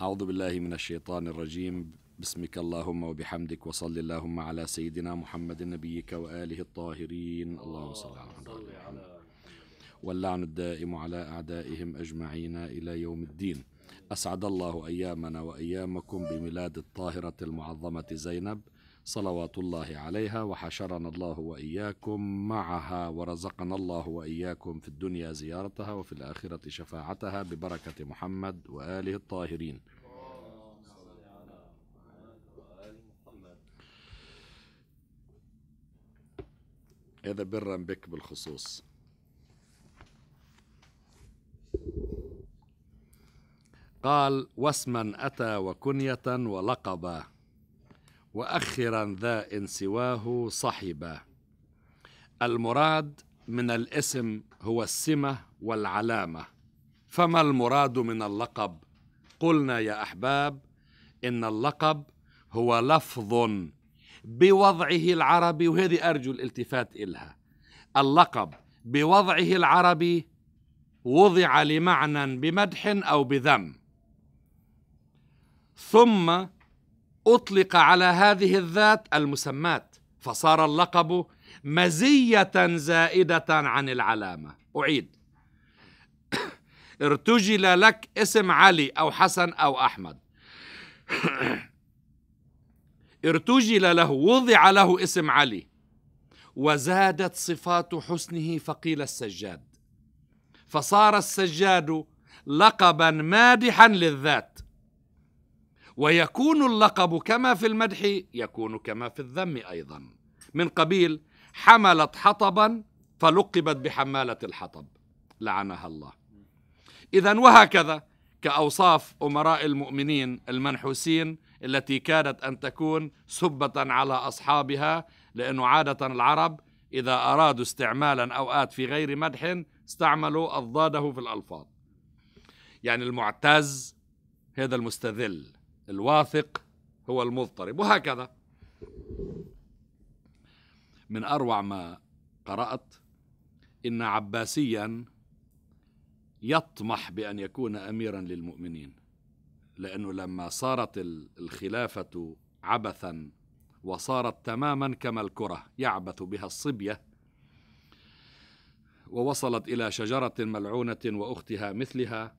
أعوذ بالله من الشيطان الرجيم بسمك اللهم وبحمدك وصل اللهم على سيدنا محمد نبيك وآله الطاهرين اللهم صل على محمد واللعن الدائم على أعدائهم أجمعين إلى يوم الدين أسعد الله أيامنا وأيامكم بميلاد الطاهرة المعظمة زينب صلوات الله عليها وحشرنا الله واياكم معها ورزقنا الله واياكم في الدنيا زيارتها وفي الاخره شفاعتها ببركه محمد واله الطاهرين. هذا برا بك بالخصوص. قال واسما اتى وكنيه ولقبا وأخرا ذا إن سواه صحبا المراد من الاسم هو السمة والعلامة فما المراد من اللقب قلنا يا أحباب إن اللقب هو لفظ بوضعه العربي وهذه أرجو الالتفات إلها اللقب بوضعه العربي وضع لمعنى بمدح أو بذم ثم أطلق على هذه الذات المسمات فصار اللقب مزية زائدة عن العلامة أعيد ارتجل لك اسم علي أو حسن أو أحمد ارتجل له وضع له اسم علي وزادت صفات حسنه فقيل السجاد فصار السجاد لقبا مادحا للذات ويكون اللقب كما في المدح يكون كما في الذم ايضا من قبيل حملت حطبا فلقبت بحماله الحطب لعنها الله اذا وهكذا كاوصاف امراء المؤمنين المنحوسين التي كادت ان تكون سبه على اصحابها لانه عاده العرب اذا ارادوا استعمالا او ات في غير مدح استعملوا اضداده في الالفاظ يعني المعتز هذا المستذل الواثق هو المضطرب وهكذا من اروع ما قرات ان عباسيا يطمح بان يكون اميرا للمؤمنين لانه لما صارت الخلافه عبثا وصارت تماما كما الكره يعبث بها الصبيه ووصلت الى شجره ملعونه واختها مثلها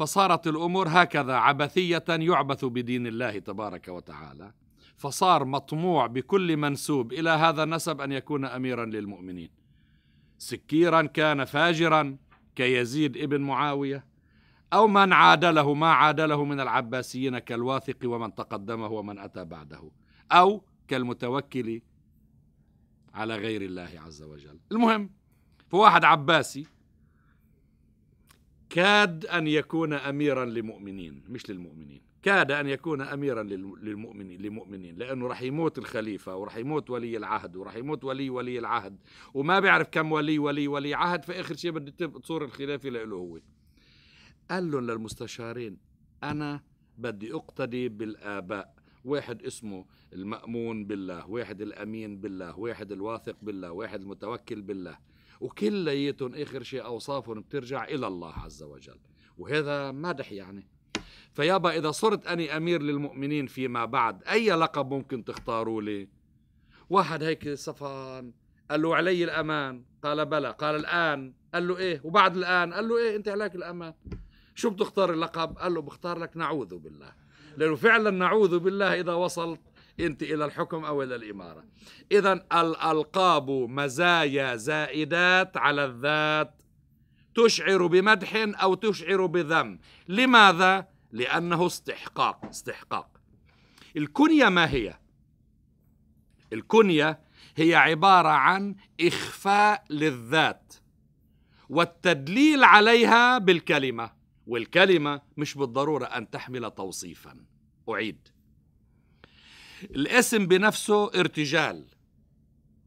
فصارت الامور هكذا عبثيه يعبث بدين الله تبارك وتعالى فصار مطموع بكل منسوب الى هذا النسب ان يكون اميرا للمؤمنين سكيرا كان فاجرا كيزيد ابن معاويه او من عادله ما عادله من العباسيين كالواثق ومن تقدمه ومن اتى بعده او كالمتوكل على غير الله عز وجل المهم فواحد عباسي كاد أن يكون أميرا لمؤمنين مش للمؤمنين كاد أن يكون أميرا للمؤمنين, للمؤمنين لأنه رح يموت الخليفة ورح يموت ولي العهد ورح يموت ولي ولي العهد وما بيعرف كم ولي ولي ولي عهد فآخر شيء بده تصور الخلافة له هو قال لهم للمستشارين أنا بدي أقتدي بالآباء واحد اسمه المأمون بالله واحد الأمين بالله واحد الواثق بالله واحد المتوكل بالله وكليتهم آخر شيء أوصافهم بترجع إلى الله عز وجل وهذا مدح يعني فيابا إذا صرت أني أمير للمؤمنين فيما بعد أي لقب ممكن تختاروا لي واحد هيك صفان قال له علي الأمان قال بلى قال الآن قال له إيه وبعد الآن قال له إيه أنت عليك الأمان شو بتختار اللقب قال له بختار لك نعوذ بالله لأنه فعلا نعوذ بالله إذا وصلت أنت إلى الحكم أو إلى الإمارة إذا الألقاب مزايا زائدات على الذات تشعر بمدح أو تشعر بذم لماذا؟ لأنه استحقاق استحقاق الكنية ما هي؟ الكنية هي عبارة عن إخفاء للذات والتدليل عليها بالكلمة والكلمة مش بالضرورة أن تحمل توصيفا أعيد الاسم بنفسه ارتجال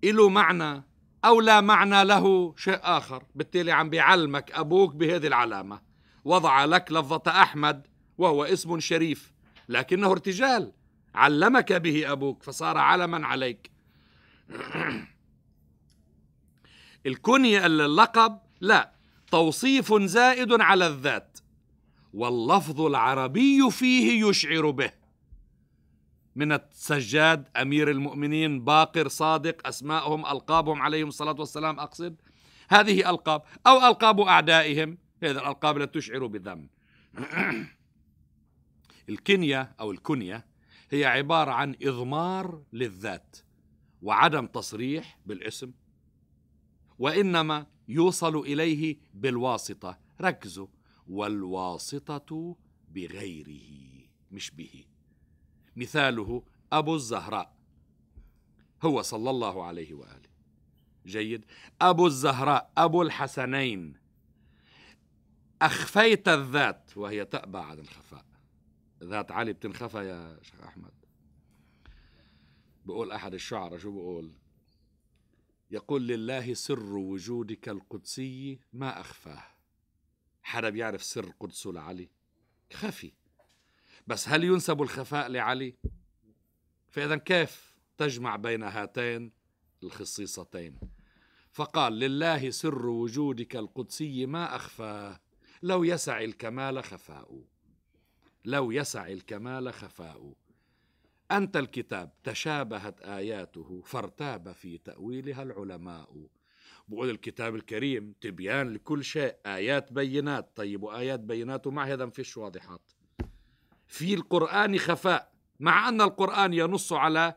له معنى أو لا معنى له شيء آخر بالتالي عم بيعلمك أبوك بهذه العلامة وضع لك لفظة أحمد وهو اسم شريف لكنه ارتجال علمك به أبوك فصار علما عليك الكنية اللقب لا توصيف زائد على الذات واللفظ العربي فيه يشعر به من السجاد أمير المؤمنين باقر صادق أسمائهم ألقابهم عليهم الصلاة والسلام أقصد هذه ألقاب أو ألقاب أعدائهم هذه الألقاب لا تشعر بذنب الكنية أو الكنية هي عبارة عن إضمار للذات وعدم تصريح بالاسم وإنما يوصل إليه بالواسطة ركزوا والواسطة بغيره مش به مثاله أبو الزهراء هو صلى الله عليه وآله جيد أبو الزهراء أبو الحسنين أخفيت الذات وهي تأبى عن الخفاء ذات علي بتنخفى يا شيخ أحمد بقول أحد الشعراء شو بقول يقول لله سر وجودك القدسي ما أخفاه حدا بيعرف سر قدسه لعلي خفي بس هل ينسب الخفاء لعلي فاذا كيف تجمع بين هاتين الخصيصتين فقال لله سر وجودك القدسي ما اخفاه لو يسع الكمال خفاء لو يسع الكمال خفاء انت الكتاب تشابهت اياته فارتاب في تاويلها العلماء بقول الكتاب الكريم تبيان لكل شيء آيات بينات طيب وآيات بينات ومع هذا ما فيش واضحات في القرآن خفاء مع أن القرآن ينص على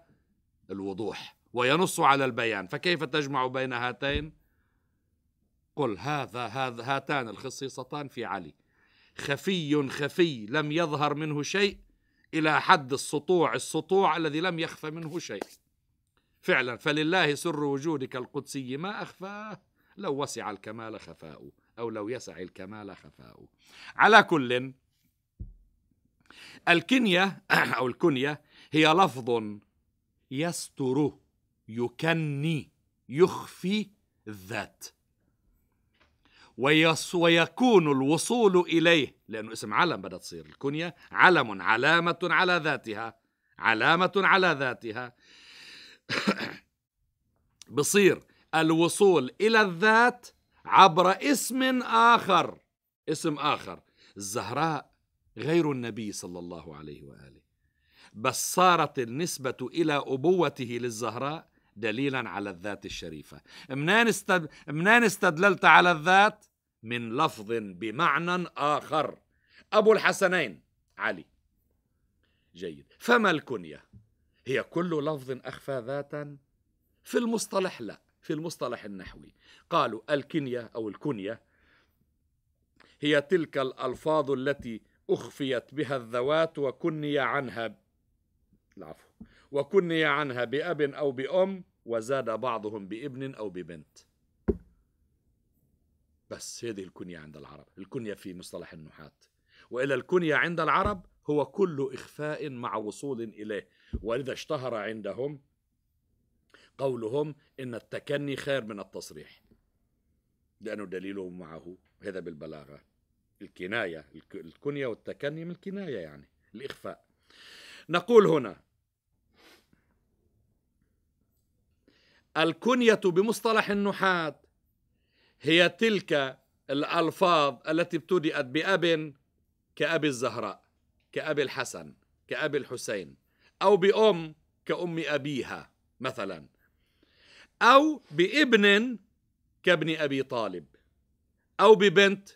الوضوح وينص على البيان فكيف تجمع بين هاتين قل هذا, هذا هاتان الخصيصتان في علي خفي خفي لم يظهر منه شيء إلى حد السطوع السطوع الذي لم يخفى منه شيء فعلا فلله سر وجودك القدسي ما أخفاه لو وسع الكمال خفاؤه أو لو يسع الكمال خفاؤه على كل الكنية أو الكنية هي لفظ يستر يكني يخفي الذات ويص ويكون الوصول إليه لأنه اسم علم بدأت تصير الكنية علم علامة على ذاتها علامة على ذاتها بصير الوصول إلى الذات عبر اسم آخر اسم آخر الزهراء غير النبي صلى الله عليه واله بس صارت النسبه الى ابوته للزهراء دليلا على الذات الشريفه منين استد... منين استدللت على الذات من لفظ بمعنى اخر ابو الحسنين علي جيد فما الكنيه هي كل لفظ اخفى ذاتا في المصطلح لا في المصطلح النحوي قالوا الكنيه او الكنيه هي تلك الالفاظ التي أخفيت بها الذوات وكني عنها العفو وكني عنها بأب أو بأم وزاد بعضهم بابن أو ببنت بس هذه الكنية عند العرب الكنية في مصطلح النحاة وإلى الكنية عند العرب هو كل إخفاء مع وصول إليه ولذا اشتهر عندهم قولهم إن التكني خير من التصريح لأنه دليله معه هذا بالبلاغة الكناية الكنية والتكني من الكناية يعني الإخفاء نقول هنا الكنية بمصطلح النحاة هي تلك الألفاظ التي ابتدأت بأب كأب الزهراء كأب الحسن كأب الحسين أو بأم كأم أبيها مثلا أو بابن كابن أبي طالب أو ببنت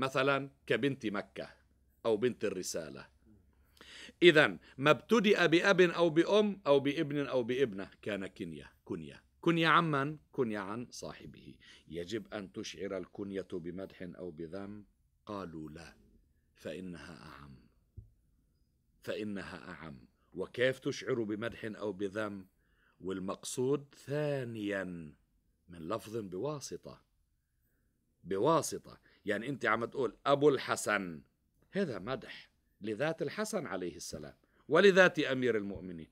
مثلا كبنت مكة أو بنت الرسالة إذا ما ابتدأ بأب أو بأم أو بابن أو بابنة كان كنية كنية كنية عمن كنية عن صاحبه يجب أن تشعر الكنية بمدح أو بذم قالوا لا فإنها أعم فإنها أعم وكيف تشعر بمدح أو بذم والمقصود ثانيا من لفظ بواسطة بواسطة يعني أنت عم تقول أبو الحسن هذا مدح لذات الحسن عليه السلام ولذات أمير المؤمنين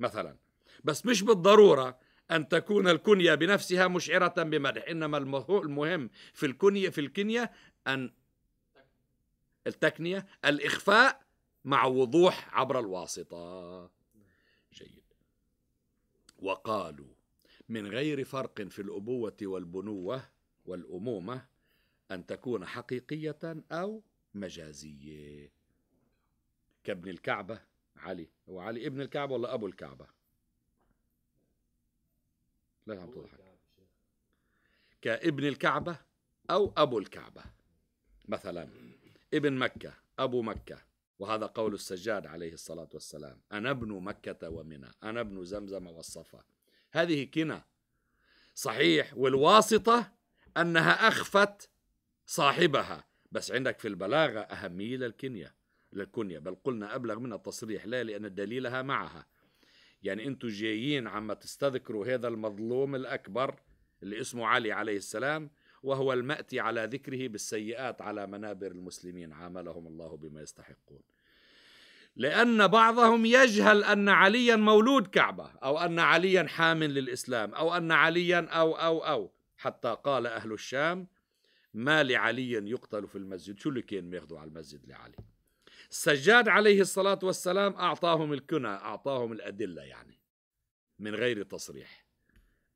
مثلا بس مش بالضرورة أن تكون الكنية بنفسها مشعرة بمدح إنما المهم في الكنية في الكنية أن التكنية الإخفاء مع وضوح عبر الواسطة جيد وقالوا من غير فرق في الأبوة والبنوة والأمومة أن تكون حقيقية أو مجازية كابن الكعبة علي هو علي ابن الكعبة ولا أبو الكعبة لا عم تضحك كابن الكعبة أو أبو الكعبة مثلا ابن مكة أبو مكة وهذا قول السجاد عليه الصلاة والسلام أنا ابن مكة ومنى أنا ابن زمزم والصفا هذه كنى صحيح والواسطة أنها أخفت صاحبها بس عندك في البلاغة أهمية للكنية للكنية بل قلنا أبلغ من التصريح لا لأن دليلها معها يعني أنتوا جايين عم تستذكروا هذا المظلوم الأكبر اللي اسمه علي عليه السلام وهو المأتي على ذكره بالسيئات على منابر المسلمين عاملهم الله بما يستحقون لأن بعضهم يجهل أن عليا مولود كعبة أو أن عليا حامل للإسلام أو أن عليا أو أو أو حتى قال أهل الشام ما لعلي يقتل في المسجد شو اللي كان ياخذوا على المسجد لعلي السجاد عليه الصلاة والسلام أعطاهم الكنى أعطاهم الأدلة يعني من غير تصريح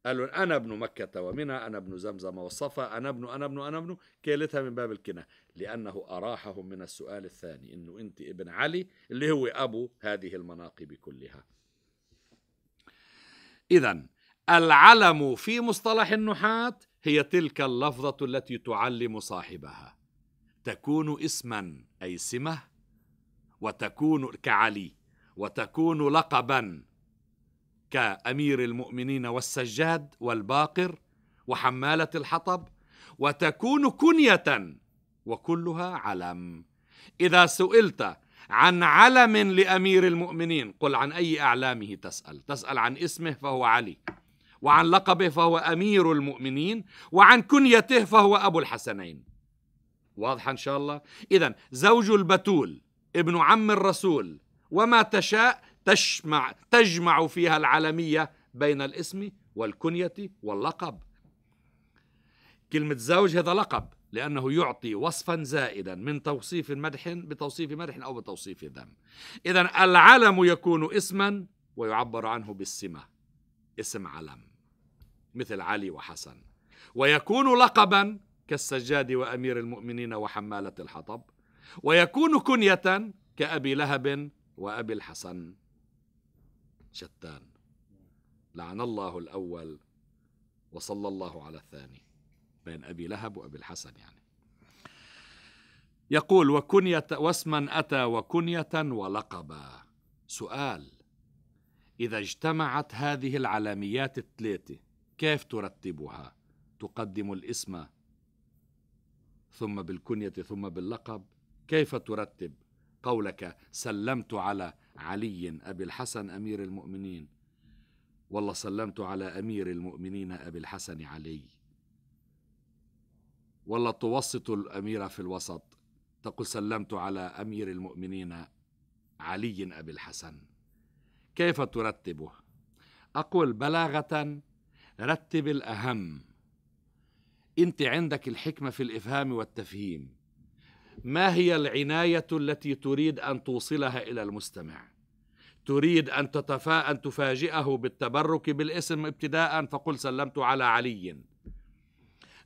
قال لهم أنا ابن مكة ومنى أنا ابن زمزم وصفا أنا ابن أنا ابن أنا ابن كيلتها من باب الكنى لأنه أراحهم من السؤال الثاني إنه أنت ابن علي اللي هو أبو هذه المناقب كلها إذا العلم في مصطلح النحاة هي تلك اللفظة التي تعلم صاحبها تكون اسما أي سمة وتكون كعلي وتكون لقبا كأمير المؤمنين والسجاد والباقر وحمالة الحطب وتكون كنية وكلها علم إذا سئلت عن علم لأمير المؤمنين قل عن أي أعلامه تسأل تسأل عن اسمه فهو علي وعن لقبه فهو امير المؤمنين وعن كنيته فهو ابو الحسنين واضحه ان شاء الله اذا زوج البتول ابن عم الرسول وما تشاء تشمع تجمع فيها العالميه بين الاسم والكنيه واللقب كلمه زوج هذا لقب لأنه يعطي وصفا زائدا من توصيف مدح بتوصيف مدح أو بتوصيف ذم إذا العلم يكون اسما ويعبر عنه بالسمة اسم علم مثل علي وحسن ويكون لقبا كالسجاد وامير المؤمنين وحماله الحطب ويكون كنيه كابي لهب وابي الحسن شتان لعن الله الاول وصلى الله على الثاني بين ابي لهب وابي الحسن يعني يقول وكنية واسما أتى وكنية ولقبا سؤال إذا اجتمعت هذه العلاميات الثلاثة كيف ترتبها؟ تقدم الاسم ثم بالكنية ثم باللقب كيف ترتب قولك سلمت على علي أبي الحسن أمير المؤمنين والله سلمت على أمير المؤمنين أبي الحسن علي والله توسط الأميرة في الوسط تقول سلمت على أمير المؤمنين علي أبي الحسن كيف ترتبه اقول بلاغه رتب الاهم انت عندك الحكمه في الافهام والتفهيم ما هي العنايه التي تريد ان توصلها الى المستمع تريد ان تتفا ان تفاجئه بالتبرك بالاسم ابتداء فقل سلمت على علي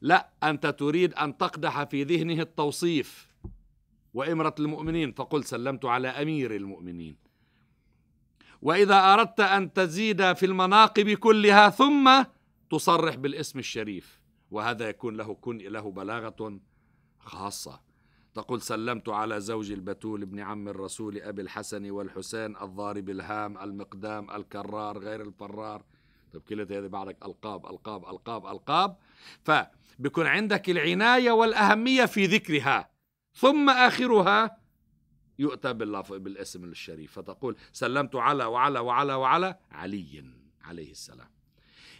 لا انت تريد ان تقدح في ذهنه التوصيف وامره المؤمنين فقل سلمت على امير المؤمنين واذا اردت ان تزيد في المناقب كلها ثم تصرح بالاسم الشريف وهذا يكون له كن له بلاغه خاصه تقول سلمت على زوجي البتول ابن عم الرسول ابي الحسن والحسين الضارب الهام المقدام الكرار غير البرار طيب كلمة هذه بعدك ألقاب ألقاب ألقاب ألقاب فبكون عندك العناية والأهمية في ذكرها ثم آخرها يؤتى بالاسم الشريف فتقول سلمت على وعلى وعلى وعلى علي عليه السلام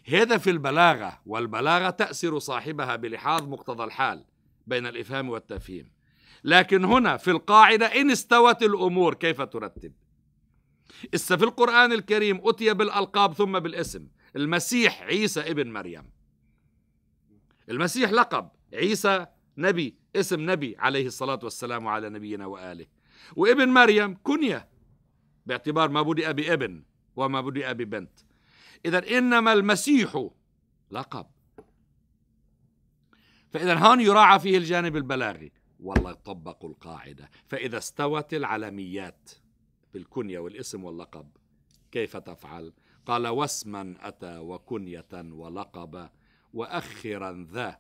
هذا في البلاغة والبلاغة تأسر صاحبها بلحاظ مقتضى الحال بين الإفهام والتفهيم لكن هنا في القاعدة إن استوت الأمور كيف ترتب إسا في القرآن الكريم أتي بالألقاب ثم بالاسم المسيح عيسى ابن مريم المسيح لقب عيسى نبي اسم نبي عليه الصلاة والسلام على نبينا وآله وابن مريم كنية باعتبار ما بدأ بابن وما بدأ ببنت إذا إنما المسيح لقب فإذا هون يراعى فيه الجانب البلاغي والله طبقوا القاعدة فإذا استوت العلميات بالكنية والاسم واللقب كيف تفعل؟ قال واسما أتى وكنية ولقب وأخرا ذا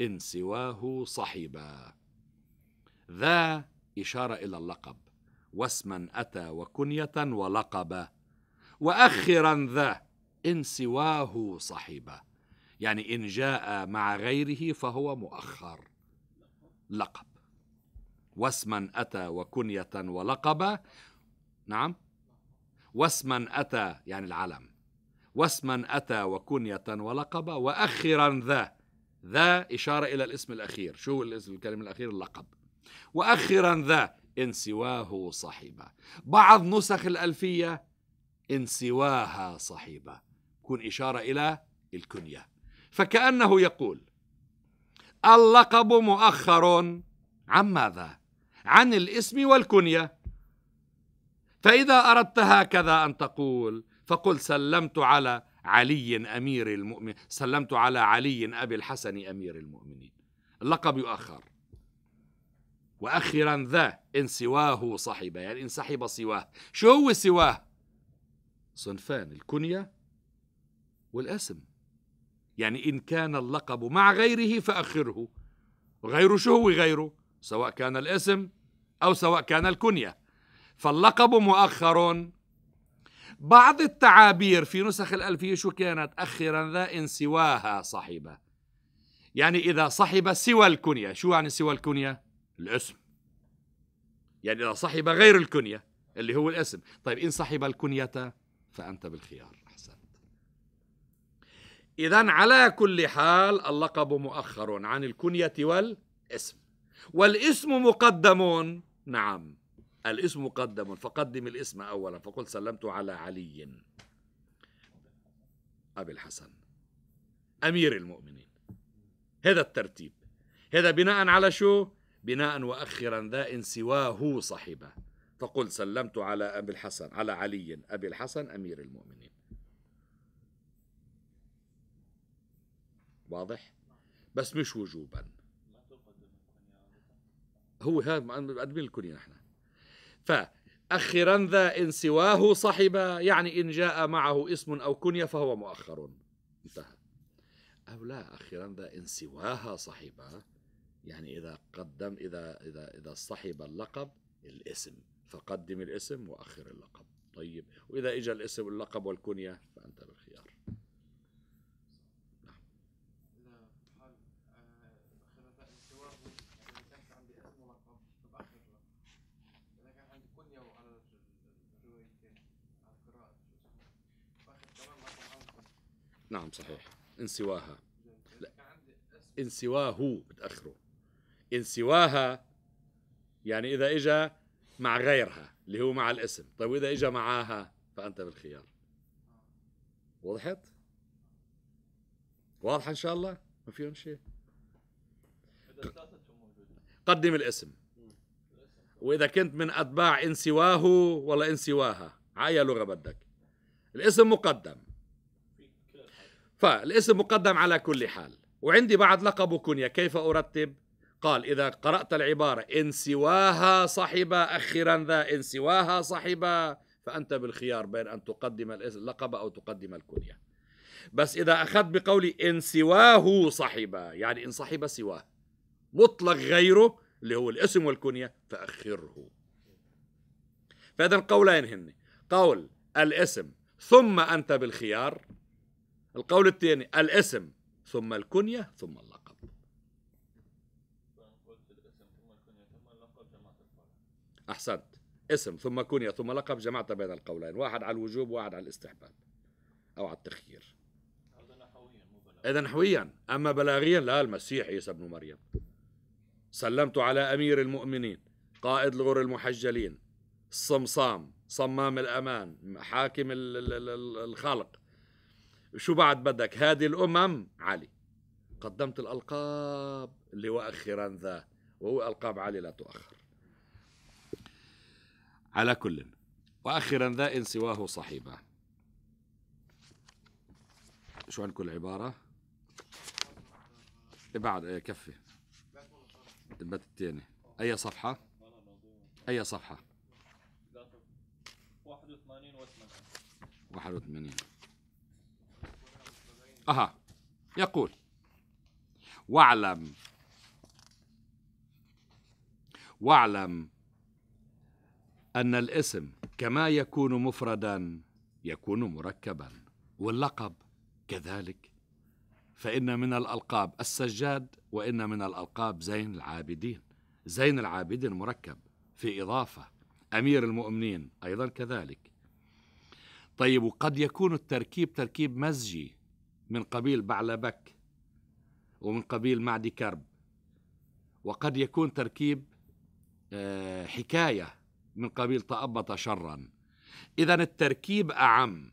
إن سواه صحبا ذا إشارة إلى اللقب واسما أتى وكنية ولقبا وأخرا ذا إن سواه صحبه يعني إن جاء مع غيره فهو مؤخر لقب واسما أتى وكنية ولقبا نعم واسما أتى يعني العلم واسما أتى وكنية ولقبا وأخرا ذا ذا إشارة إلى الاسم الأخير شو الاسم الكلمة الأخير اللقب وأخرا ذا إن سواه صحبة بعض نسخ الألفية إن سواها صحبة تكون إشارة إلى الكنية فكأنه يقول اللقب مؤخر عن ماذا؟ عن الاسم والكنية فإذا أردت هكذا أن تقول فقل سلمت على علي أمير المؤمن سلمت على علي أبي الحسن أمير المؤمنين اللقب يؤخر واخرا ذا إن سواه صحب يعني إن صحب سواه شو هو سواه صنفان الكنية والاسم يعني إن كان اللقب مع غيره فأخره غيره شو هو غيره سواء كان الاسم أو سواء كان الكنية فاللقب مؤخر بعض التعابير في نسخ الألفية شو كانت أخرا ذا إن سواها صحبة يعني إذا صحب سوى الكنية شو يعني سوى الكنية الاسم يعني إذا صحب غير الكنية اللي هو الاسم طيب إن صحب الكنية فأنت بالخيار أحسنت إذا على كل حال اللقب مؤخر عن الكنية والاسم والاسم مقدم نعم الاسم مقدم فقدم الاسم أولا فقل سلمت على علي أبي الحسن أمير المؤمنين هذا الترتيب هذا بناء على شو بناء وأخرا ذا إن سواه صحبه فقل سلمت على أبي الحسن على علي أبي الحسن أمير المؤمنين واضح بس مش وجوبا هو هذا مقدمين الكنية نحن فأخرا ذا إن سواه صحبة يعني إن جاء معه اسم أو كنية فهو مؤخر انتهى أو لا أخرا ذا إن سواها صحبه يعني إذا قدم إذا إذا إذا صحب اللقب الاسم فقدم الاسم وأخر اللقب طيب وإذا إجا الاسم اللقب والكنية فأنت بالخيار نعم صحيح انسواها لا انسواه بتأخره إن سواها يعني إذا إجا مع غيرها اللي هو مع الاسم طيب وإذا إجا معاها فأنت بالخيار وضحت؟ واضحة إن شاء الله؟ ما فيهم شيء قدم الاسم وإذا كنت من أتباع إن سواه ولا إن سواها عاية لغة بدك الاسم مقدم فالاسم مقدم على كل حال وعندي بعد لقب وكنية كيف أرتب؟ قال إذا قرأت العبارة إن سواها صحب أخرا ذا إن سواها صحب فأنت بالخيار بين أن تقدم اللقب أو تقدم الكنية بس إذا أخذت بقولي إن سواه صحب يعني إن صحب سواه مطلق غيره اللي هو الاسم والكنية فأخره فإذا قولين هن قول الاسم ثم أنت بالخيار القول الثاني الاسم ثم الكنية ثم اللقب أحسنت اسم ثم كنية ثم لقب جمعت بين القولين واحد على الوجوب واحد على الاستحباب أو على التخيير إذا نحويا أما بلاغيا لا المسيح عيسى ابن مريم سلمت على أمير المؤمنين قائد الغر المحجلين الصمصام صمام الأمان حاكم الخلق شو بعد بدك هذه الأمم علي قدمت الألقاب لوأخرا ذا وهو ألقاب علي لا تؤخر على كل واخرا ذا إن سواه صاحبه شو عندكم العبارة إيه، بعد إيه، كفي البت الثاني أي صفحة أي صفحة 81 و 81 أها يقول واعلم واعلم أن الاسم كما يكون مفردا يكون مركبا واللقب كذلك فإن من الألقاب السجاد وإن من الألقاب زين العابدين زين العابدين مركب في إضافة أمير المؤمنين أيضا كذلك طيب وقد يكون التركيب تركيب مزجي من قبيل بعلبك ومن قبيل معدي كرب وقد يكون تركيب آه، حكاية من قبيل تأبط شرا إذا التركيب أعم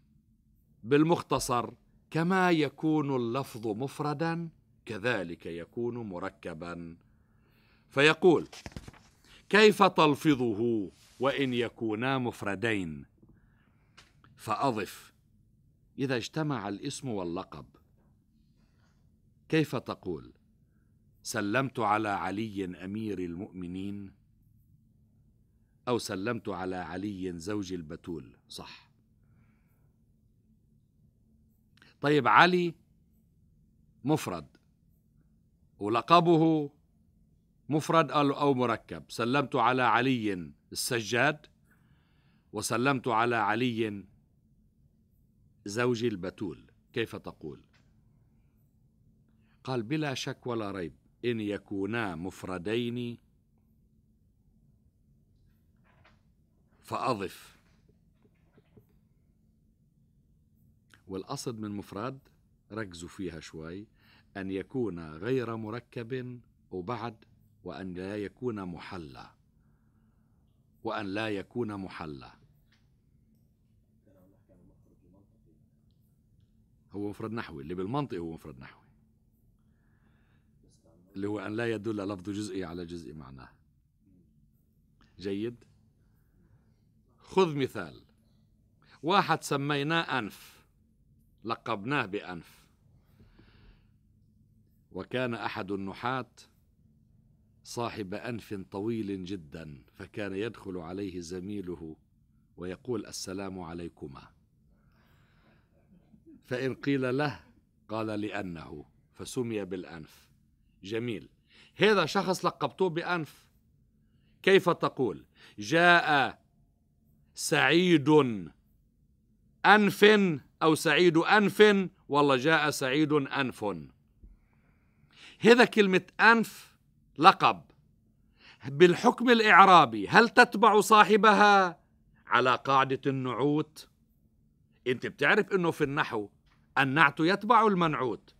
بالمختصر كما يكون اللفظ مفردا كذلك يكون مركبا فيقول كيف تلفظه وإن يكونا مفردين فأضف إذا اجتمع الاسم واللقب كيف تقول سلمت على علي أمير المؤمنين أو سلمت على علي زوج البتول صح طيب علي مفرد ولقبه مفرد أو مركب سلمت على علي السجاد وسلمت على علي زوج البتول كيف تقول قال بلا شك ولا ريب إن يكونا مفردين فأضف والقصد من مفرد ركزوا فيها شوي أن يكون غير مركب وبعد وأن لا يكون محلى وأن لا يكون محلى هو مفرد نحوي اللي بالمنطق هو مفرد نحوي اللي هو أن لا يدل لفظ جزئي على جزء معناه جيد خذ مثال واحد سميناه أنف لقبناه بأنف وكان أحد النحاة صاحب أنف طويل جدا فكان يدخل عليه زميله ويقول السلام عليكما فإن قيل له قال لأنه فسمي بالأنف جميل هذا شخص لقبته بأنف كيف تقول جاء سعيد أنف أو سعيد أنف والله جاء سعيد أنف هذا كلمة أنف لقب بالحكم الإعرابي هل تتبع صاحبها على قاعدة النعوت أنت بتعرف أنه في النحو النعت يتبع المنعوت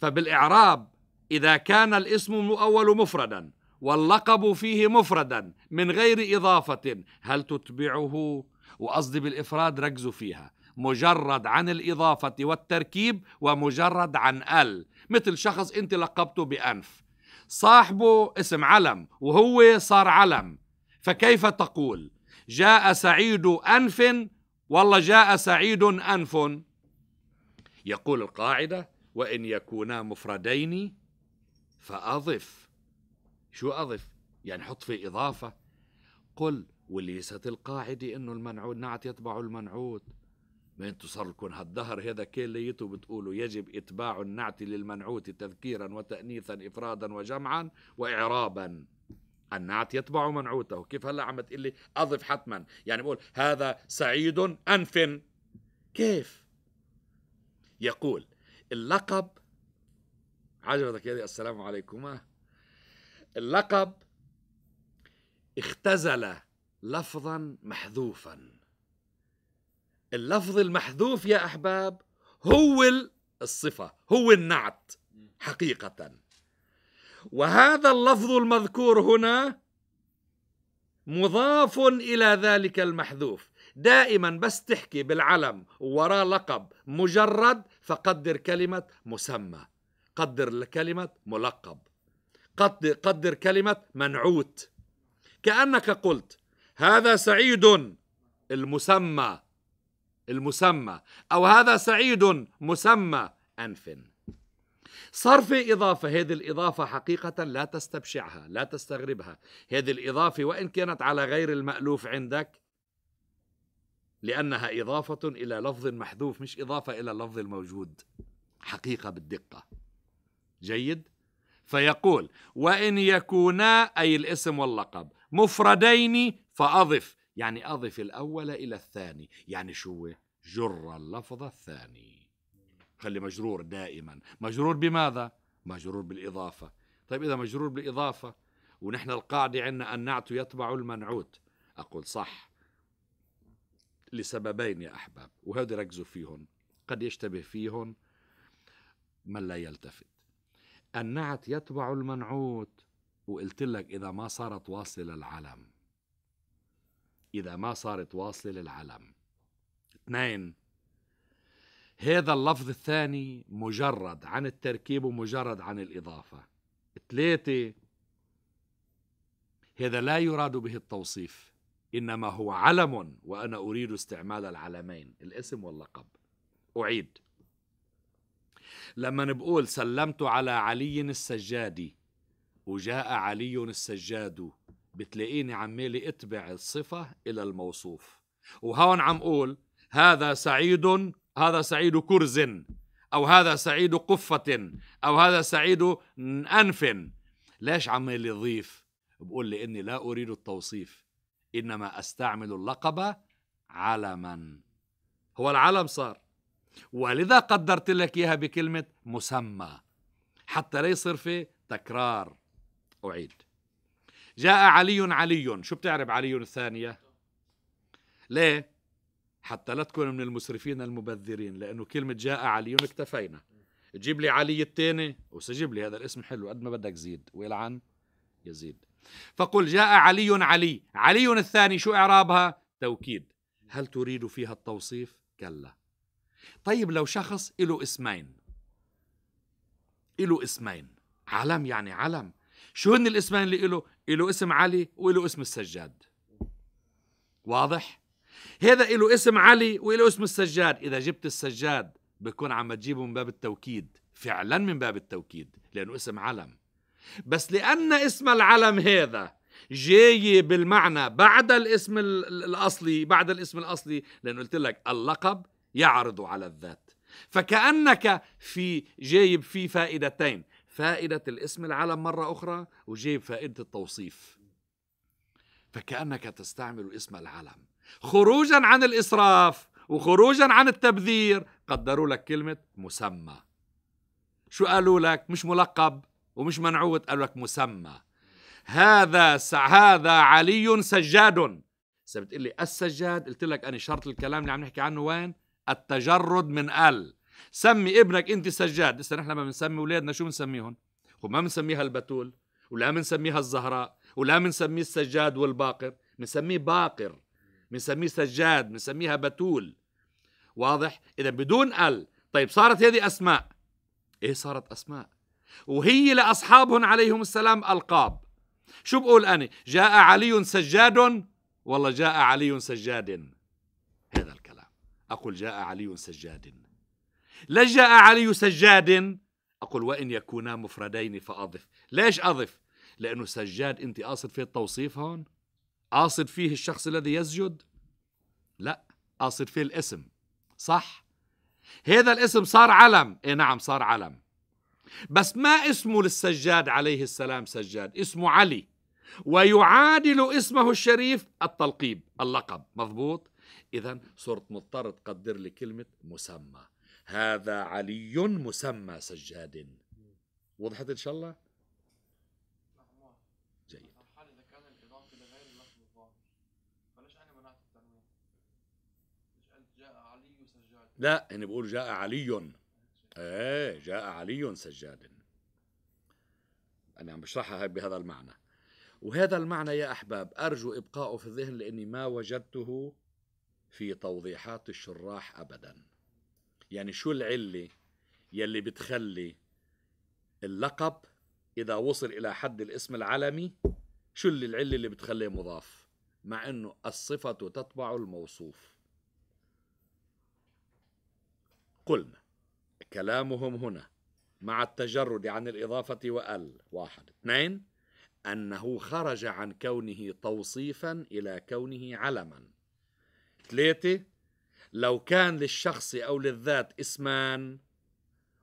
فبالإعراب إذا كان الاسم المؤول مفردا واللقب فيه مفردا من غير إضافة هل تتبعه وقصدي بالإفراد ركزوا فيها مجرد عن الإضافة والتركيب ومجرد عن ال مثل شخص أنت لقبته بأنف صاحبه اسم علم وهو صار علم فكيف تقول جاء سعيد أنف والله جاء سعيد أنف يقول القاعدة وإن يكونا مفردين فأضف شو أضف؟ يعني حط في إضافة قل وليست القاعدة إنه المنعود نعت يتبع المنعود ما انتو صار لكم هالدهر هذا كليته ليتو بتقولوا يجب اتباع النعت للمنعوت تذكيرا وتأنيثا إفرادا وجمعا وإعرابا النعت يتبع منعوته كيف هلا عم تقول لي أضف حتما يعني بقول هذا سعيد أنف كيف يقول اللقب عجبتك يا السلام عليكم اللقب اختزل لفظا محذوفا اللفظ المحذوف يا احباب هو الصفه هو النعت حقيقه وهذا اللفظ المذكور هنا مضاف الى ذلك المحذوف دائما بس تحكي بالعلم وراء لقب مجرد فقدر كلمه مسمى قدر كلمه ملقب قدر, قدر كلمة منعوت كأنك قلت هذا سعيد المسمى المسمى أو هذا سعيد مسمى أنف صرف إضافة هذه الإضافة حقيقة لا تستبشعها لا تستغربها هذه الإضافة وإن كانت على غير المألوف عندك لأنها إضافة إلى لفظ محذوف مش إضافة إلى اللفظ الموجود حقيقة بالدقة جيد؟ فيقول وإن يكونا أي الاسم واللقب مفردين فأضف يعني أضف الأول إلى الثاني يعني شو جر اللفظ الثاني خلي مجرور دائما مجرور بماذا؟ مجرور بالإضافة طيب إذا مجرور بالإضافة ونحن القاعدة عندنا النعت يتبع المنعوت أقول صح لسببين يا أحباب وهذا ركزوا فيهم قد يشتبه فيهم من لا يلتفت النعت يتبع المنعوت وقلت لك إذا ما صارت واصلة العلم إذا ما صارت واصلة العلم اثنين هذا اللفظ الثاني مجرد عن التركيب ومجرد عن الإضافة ثلاثة هذا لا يراد به التوصيف إنما هو علم وأنا أريد استعمال العلمين الاسم واللقب أعيد لما بقول سلمت على علي السجادي وجاء علي السجاد بتلاقيني عمالي اتبع الصفة إلى الموصوف وهون عم قول هذا سعيد هذا سعيد كرز أو هذا سعيد قفة أو هذا سعيد أنف ليش عمالي ضيف بقول لإني لا أريد التوصيف إنما أستعمل اللقب علما هو العلم صار ولذا قدرت لك إياها بكلمة مسمى حتى لا يصير في تكرار أعيد جاء علي علي شو بتعرف علي الثانية ليه حتى لا تكون من المسرفين المبذرين لأنه كلمة جاء علي اكتفينا جيب لي علي الثاني وسجيب لي هذا الاسم حلو قد ما بدك زيد ويلعن يزيد فقل جاء علي علي علي الثاني شو إعرابها توكيد هل تريد فيها التوصيف كلا طيب لو شخص له اسمين له اسمين علم يعني علم شو هن الاسمين اللي له له اسم علي وله اسم السجاد واضح هذا له اسم علي وله اسم السجاد اذا جبت السجاد بكون عم تجيبه من باب التوكيد فعلا من باب التوكيد لانه اسم علم بس لان اسم العلم هذا جاي بالمعنى بعد الاسم الاصلي بعد الاسم الاصلي لانه قلت لك اللقب يعرض على الذات فكأنك في جايب فيه فائدتين فائدة الاسم العلم مرة أخرى وجايب فائدة التوصيف فكأنك تستعمل اسم العلم خروجا عن الإسراف وخروجا عن التبذير قدروا لك كلمة مسمى شو قالوا لك مش ملقب ومش منعوت قالوا لك مسمى هذا س... هذا علي سجاد بتقول لي السجاد قلت لك أنا شرط الكلام اللي عم نحكي عنه وين التجرد من ال سمي ابنك انت سجاد لسه نحن لما بنسمي اولادنا شو بنسميهم وما بنسميها البتول ولا بنسميها الزهراء ولا بنسميه السجاد والباقر بنسميه باقر بنسميه سجاد بنسميها بتول واضح اذا بدون ال طيب صارت هذه اسماء ايه صارت اسماء وهي لاصحابهم عليهم السلام القاب شو بقول انا جاء علي سجاد والله جاء علي سجاد هذا الكلام أقول جاء علي سجاد لا جاء علي سجاد أقول وإن يكونا مفردين فأضف ليش أضف لأنه سجاد أنت قاصد فيه التوصيف هون قاصد فيه الشخص الذي يسجد لا قاصد فيه الاسم صح هذا الاسم صار علم اي نعم صار علم بس ما اسمه للسجاد عليه السلام سجاد اسمه علي ويعادل اسمه الشريف التلقيب اللقب مضبوط إذا صرت مضطر تقدر لي كلمة مسمى هذا علي مسمى سجاد وضحت إن شاء الله؟ جيد لا يعني بقول جاء علي ايه جاء علي سجاد انا عم بشرحها بهذا المعنى وهذا المعنى يا احباب ارجو ابقاؤه في الذهن لاني ما وجدته في توضيحات الشراح ابدا يعني شو العله يلي بتخلي اللقب اذا وصل الى حد الاسم العلمي شو اللي العله اللي بتخليه مضاف مع انه الصفه تتبع الموصوف قلنا كلامهم هنا مع التجرد عن الإضافة وأل واحد اثنين أنه خرج عن كونه توصيفا إلى كونه علما ثلاثة لو كان للشخص أو للذات اسمان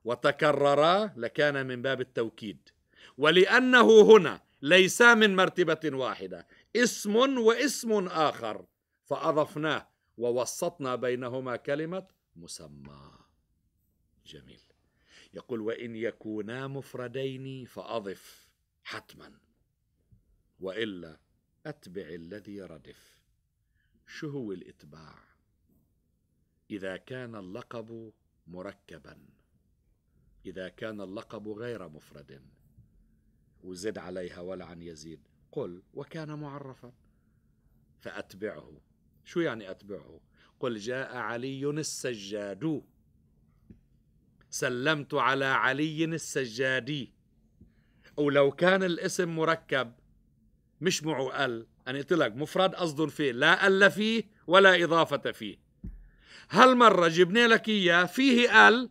وتكررا لكان من باب التوكيد ولأنه هنا ليسا من مرتبة واحدة اسم واسم آخر فأضفناه ووسطنا بينهما كلمة مسمى جميل يقول وإن يكونا مفردين فأضف حتما وإلا أتبع الذي ردف شو هو الاتباع اذا كان اللقب مركبا اذا كان اللقب غير مفرد وزد عليها ولعن يزيد قل وكان معرفا فاتبعه شو يعني اتبعه قل جاء علي السجاد سلمت على علي السجادي ولو كان الاسم مركب مش معه ال أنا قلت لك مفرد قصد فيه لا أل فيه ولا إضافة فيه هالمرة جبنا لك إياه فيه أل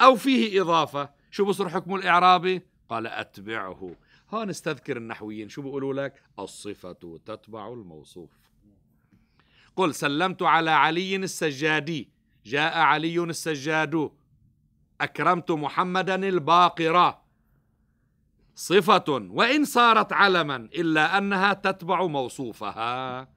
أو فيه إضافة شو بصر حكم الإعرابي قال أتبعه هون استذكر النحويين شو بيقولوا لك الصفة تتبع الموصوف قل سلمت على علي السجادي جاء علي السجاد أكرمت محمدا الباقرة صفة وإن صارت علما إلا أنها تتبع موصوفها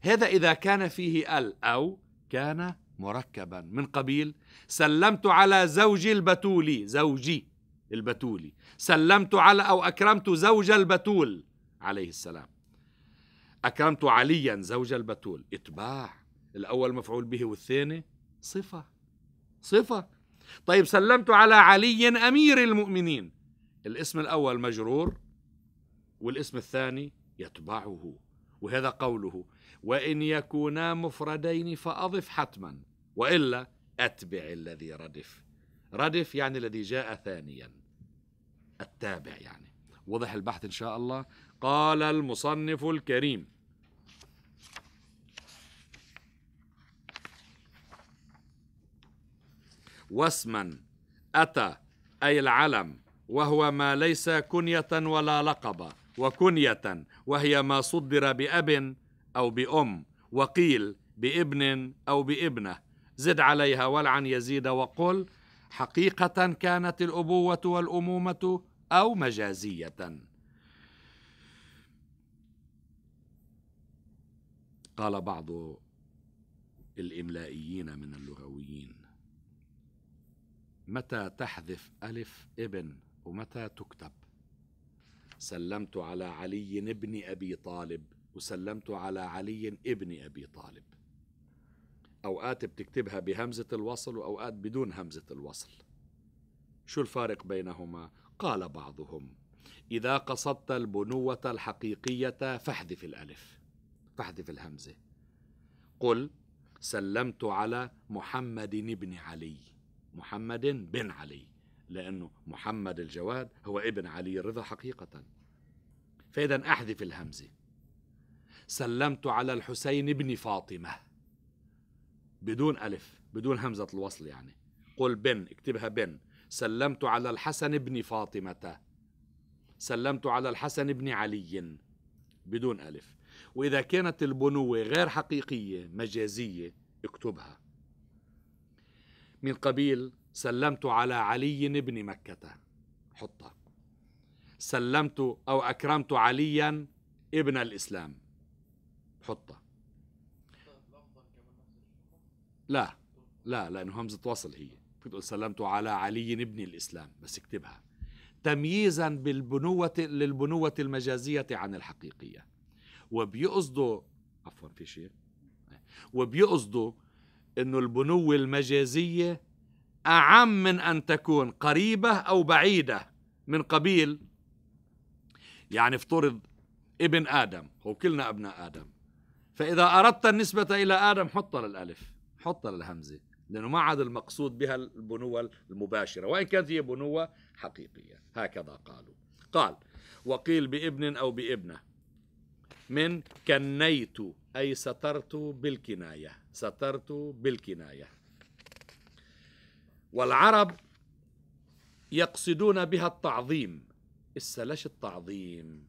هذا إذا كان فيه ال أو كان مركبا من قبيل سلمت على زوجي البتولي زوجي البتولي سلمت على أو أكرمت زوج البتول عليه السلام أكرمت عليا زوج البتول إتباع الأول مفعول به والثاني صفة صفة طيب سلمت على علي أمير المؤمنين الاسم الأول مجرور والاسم الثاني يتبعه وهذا قوله وإن يكونا مفردين فأضف حتما وإلا أتبع الذي ردف ردف يعني الذي جاء ثانيا التابع يعني وضح البحث إن شاء الله قال المصنف الكريم واسما أتى أي العلم وهو ما ليس كنية ولا لقب وكنية وهي ما صدر بأب أو بأم وقيل بابن أو بابنة زد عليها والعن يزيد وقل حقيقة كانت الأبوة والأمومة أو مجازية قال بعض الإملائيين من اللغويين متى تحذف ألف ابن ومتى تكتب سلمت على علي ابن أبي طالب وسلمت على علي ابن أبي طالب أوقات بتكتبها بهمزة الوصل وأوقات بدون همزة الوصل شو الفارق بينهما؟ قال بعضهم إذا قصدت البنوة الحقيقية فاحذف الألف فاحذف الهمزة قل سلمت على محمد بن علي محمد بن علي لأنه محمد الجواد هو ابن علي الرضا حقيقة فإذا أحذف الهمزة سلمت على الحسين بن فاطمة بدون ألف بدون همزة الوصل يعني قل بن اكتبها بن سلمت على الحسن بن فاطمة سلمت على الحسن بن علي بدون ألف وإذا كانت البنوة غير حقيقية مجازية اكتبها من قبيل سلمت على علي بن مكة حطها سلمت أو أكرمت عليا ابن الإسلام حطها لا لا لأنه همزة وصل هي بتقول سلمت على علي بن الإسلام بس اكتبها تمييزا بالبنوة للبنوة المجازية عن الحقيقية وبيقصدوا عفوا في شيء وبيقصدوا انه البنوة المجازية أعم من أن تكون قريبة أو بعيدة من قبيل يعني افترض ابن آدم هو كلنا أبناء آدم فإذا أردت النسبة إلى آدم حطها للألف حطها للهمزة لأنه ما عاد المقصود بها البنوة المباشرة وإن كانت هي بنوة حقيقية هكذا قالوا قال وقيل بابن أو بابنة من كنيت أي سترت بالكناية سترت بالكناية والعرب يقصدون بها التعظيم إسا ليش التعظيم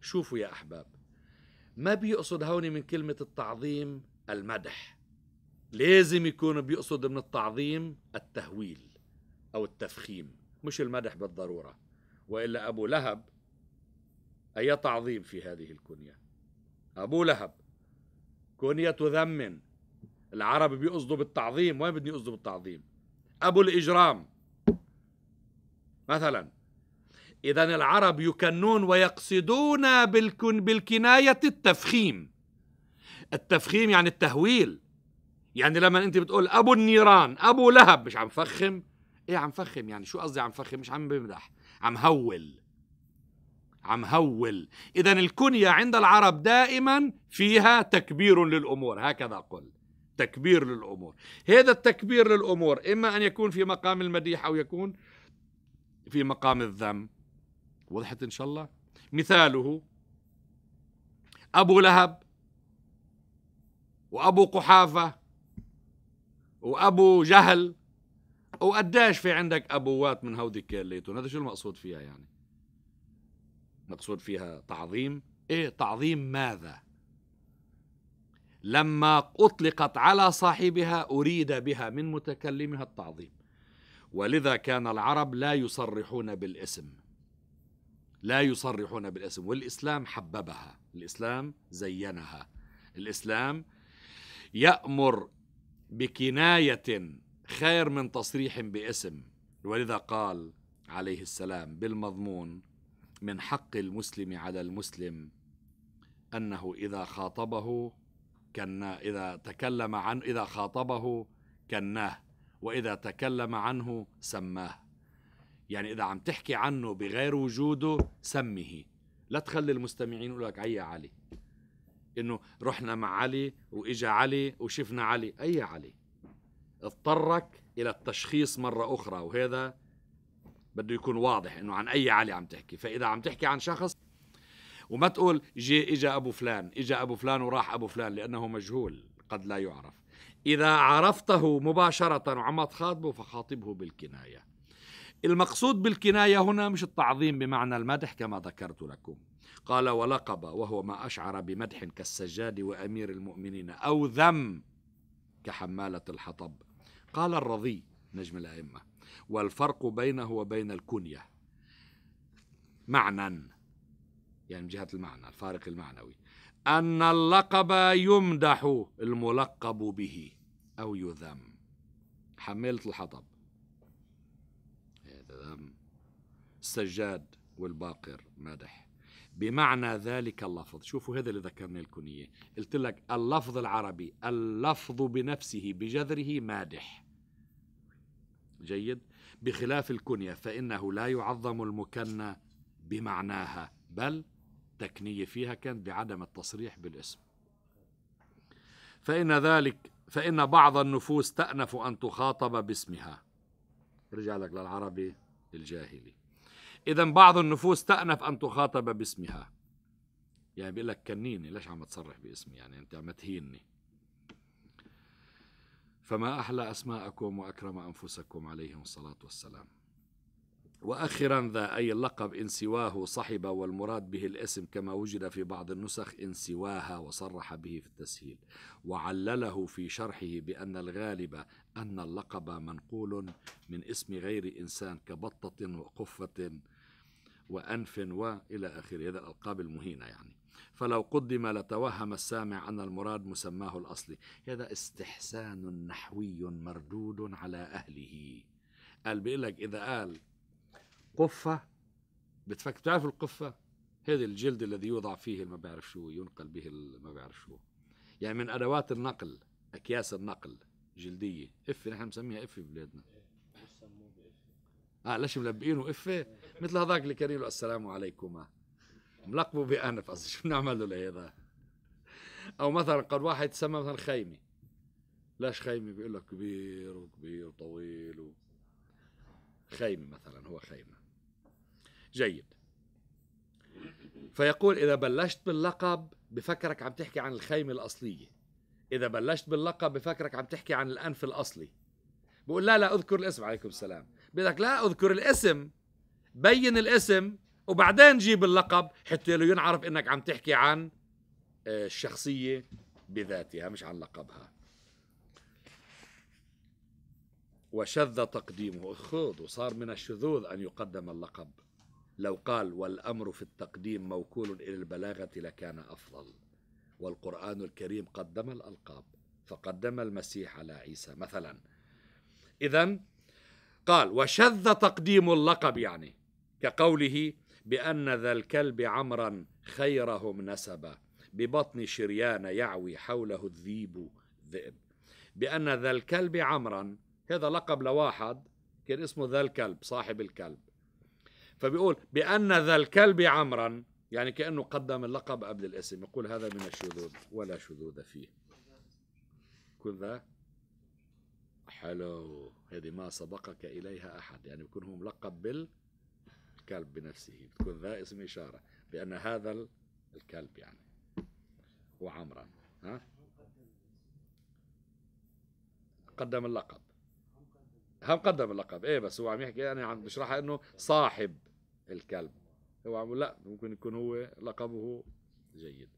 شوفوا يا أحباب ما بيقصد هون من كلمة التعظيم المدح لازم يكون بيقصد من التعظيم التهويل أو التفخيم مش المدح بالضرورة وإلا أبو لهب أي تعظيم في هذه الكنية أبو لهب كنية ذم العرب بيقصدوا بالتعظيم وين بدني يقصدوا بالتعظيم أبو الإجرام مثلا إذا العرب يكنون ويقصدون بالكن بالكناية التفخيم التفخيم يعني التهويل يعني لما أنت بتقول أبو النيران أبو لهب مش عم فخم إيه عم فخم يعني شو قصدي عم فخم مش عم بمدح عم هول عم هول إذا الكنية عند العرب دائما فيها تكبير للأمور هكذا قلت تكبير للأمور هذا التكبير للأمور إما أن يكون في مقام المديح أو يكون في مقام الذم وضحت إن شاء الله مثاله أبو لهب وأبو قحافة وأبو جهل وقداش في عندك أبوات من هوديك الليتون هذا شو المقصود فيها يعني مقصود فيها تعظيم إيه تعظيم ماذا لما أطلقت على صاحبها أريد بها من متكلمها التعظيم ولذا كان العرب لا يصرحون بالاسم لا يصرحون بالاسم والإسلام حببها الإسلام زينها الإسلام يأمر بكناية خير من تصريح باسم ولذا قال عليه السلام بالمضمون من حق المسلم على المسلم أنه إذا خاطبه كنا إذا تكلم عن إذا خاطبه كناه وإذا تكلم عنه سماه يعني إذا عم تحكي عنه بغير وجوده سمه لا تخلي المستمعين يقول لك أي علي إنه رحنا مع علي وإجا علي وشفنا علي أي علي اضطرك إلى التشخيص مرة أخرى وهذا بده يكون واضح إنه عن أي علي عم تحكي فإذا عم تحكي عن شخص وما تقول جي اجى ابو فلان اجى ابو فلان وراح ابو فلان لانه مجهول قد لا يعرف اذا عرفته مباشره وعم تخاطبه فخاطبه بالكنايه المقصود بالكنايه هنا مش التعظيم بمعنى المدح كما ذكرت لكم قال ولقب وهو ما اشعر بمدح كالسجاد وامير المؤمنين او ذم كحماله الحطب قال الرضي نجم الائمه والفرق بينه وبين الكنيه معنى يعني من جهة المعنى الفارق المعنوي أن اللقب يمدح الملقب به أو يذم حملت الحطب ذم السجاد والباقر مدح بمعنى ذلك اللفظ شوفوا هذا اللي ذكرنا الكونية قلت لك اللفظ العربي اللفظ بنفسه بجذره مادح جيد بخلاف الكنية فإنه لا يعظم المكنى بمعناها بل تكنية فيها كانت بعدم التصريح بالاسم فإن ذلك فإن بعض النفوس تأنف أن تخاطب باسمها رجع لك للعربي الجاهلي إذا بعض النفوس تأنف أن تخاطب باسمها يعني بيقول لك كنيني ليش عم تصرح باسمي يعني أنت عم تهيني فما أحلى أسماءكم وأكرم أنفسكم عليهم الصلاة والسلام وأخيرا ذا أي اللقب إن سواه صحب والمراد به الاسم كما وجد في بعض النسخ إن سواها وصرح به في التسهيل وعلله في شرحه بأن الغالب أن اللقب منقول من اسم غير إنسان كبطة وقفة وأنف وإلى آخره هذا الألقاب المهينة يعني فلو قدم لتوهم السامع أن المراد مسماه الأصلي هذا استحسان نحوي مردود على أهله قال بيقول لك إذا قال قفة بتفك بتعرف القفة هذا الجلد الذي يوضع فيه ما بعرف شو ينقل به ما بعرف شو يعني من أدوات النقل أكياس النقل جلدية إف نحن بنسميها في بلادنا اه ليش ملبقينه إف مثل هذاك اللي كان له السلام عليكم ملقبه بأنف أصلا شو بنعمل له لهذا أو مثلا قد واحد سمى مثلا خيمة ليش خيمة بيقول لك كبير وكبير وطويل و... خيمة مثلا هو خيمة جيد فيقول إذا بلشت باللقب بفكرك عم تحكي عن الخيمة الأصلية إذا بلشت باللقب بفكرك عم تحكي عن الأنف الأصلي بقول لا لا أذكر الاسم عليكم السلام بدك لا أذكر الاسم بين الاسم وبعدين جيب اللقب حتى له ينعرف انك عم تحكي عن آه، الشخصية بذاتها مش عن لقبها وشذ تقديمه خذ وصار من الشذوذ أن يقدم اللقب لو قال والأمر في التقديم موكول إلى البلاغة لكان أفضل والقرآن الكريم قدم الألقاب فقدم المسيح على عيسى مثلا إذا قال وشذ تقديم اللقب يعني كقوله بأن ذا الكلب عمرا خيرهم نسبا ببطن شريان يعوي حوله الذيب ذئب بأن ذا الكلب عمرا هذا لقب لواحد كان اسمه ذا الكلب صاحب الكلب فبيقول بأن ذا الكلب عمرا يعني كأنه قدم اللقب قبل الاسم يقول هذا من الشذوذ ولا شذوذ فيه يكون ذا حلو هذه ما سبقك إليها أحد يعني يكون هو ملقب بالكلب بنفسه تكون ذا اسم إشارة بأن هذا الكلب يعني وعمرا ها قدم اللقب هم قدم اللقب ايه بس هو عم يحكي انا يعني عم بشرحها انه صاحب الكلب هو عم لا ممكن يكون هو لقبه جيد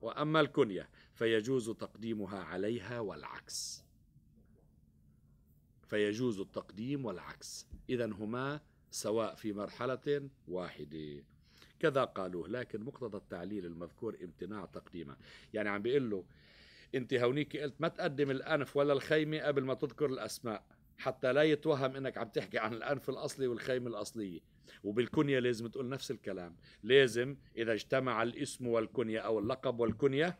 وأما الكنية فيجوز تقديمها عليها والعكس فيجوز التقديم والعكس إذا هما سواء في مرحلة واحدة كذا قالوه لكن مقتضى التعليل المذكور امتناع تقديمها يعني عم بيقول له انت هونيك قلت ما تقدم الانف ولا الخيمه قبل ما تذكر الاسماء حتى لا يتوهم انك عم تحكي عن الانف الاصلي والخيمه الاصليه وبالكنية لازم تقول نفس الكلام لازم إذا اجتمع الاسم والكنية أو اللقب والكنية